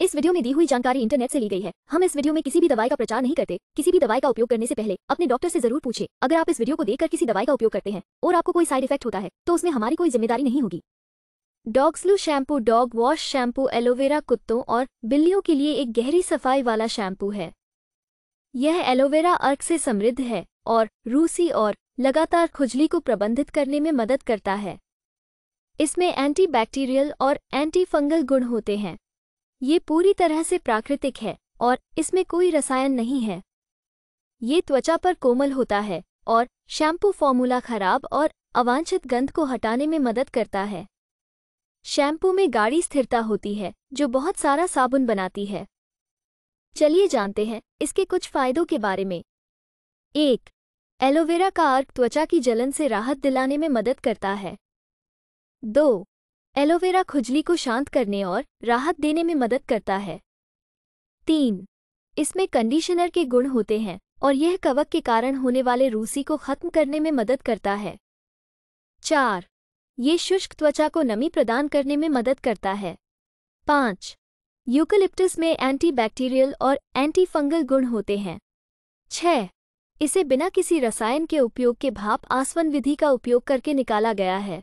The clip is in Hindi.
इस वीडियो में दी हुई जानकारी इंटरनेट से ली गई है हम इस वीडियो में किसी भी दवाई का प्रचार नहीं करते किसी भी दवाई का उपयोग करने से पहले अपने डॉक्टर से जरूर पूछे अगर आप इस वीडियो को देखकर किसी दवाई का उपयोग करते हैं और आपको कोई साइड इफेक्ट होता है तो उसमें हमारी कोई जिम्मेदारी नहीं होगी डॉग स्लू shampoo dog wash shampoo aloe vera कुत्तों और बिल्लियों के लिए एक गहरी सफाई वाला शैम्पू है यह एलोवेरा अर्क से समृद्ध है और रूसी और लगातार खुजली को प्रबंधित करने में मदद करता है इसमें एंटीबैक्टीरियल और एंटी फंगल गुण होते हैं ये पूरी तरह से प्राकृतिक है और इसमें कोई रसायन नहीं है ये त्वचा पर कोमल होता है और शैम्पू फॉर्मूला खराब और अवांछित गंध को हटाने में मदद करता है शैम्पू में गाढ़ी स्थिरता होती है जो बहुत सारा साबुन बनाती है चलिए जानते हैं इसके कुछ फायदों के बारे में एक एलोवेरा का अर्क त्वचा की जलन से राहत दिलाने में मदद करता है दो एलोवेरा खुजली को शांत करने और राहत देने में मदद करता है तीन इसमें कंडीशनर के गुण होते हैं और यह कवक के कारण होने वाले रूसी को खत्म करने में मदद करता है चार ये शुष्क त्वचा को नमी प्रदान करने में मदद करता है पाँच यूकलिप्टस में एंटीबैक्टीरियल और एंटीफंगल गुण होते हैं छ इसे बिना किसी रसायन के उपयोग के भाप आसवन विधि का उपयोग करके निकाला गया है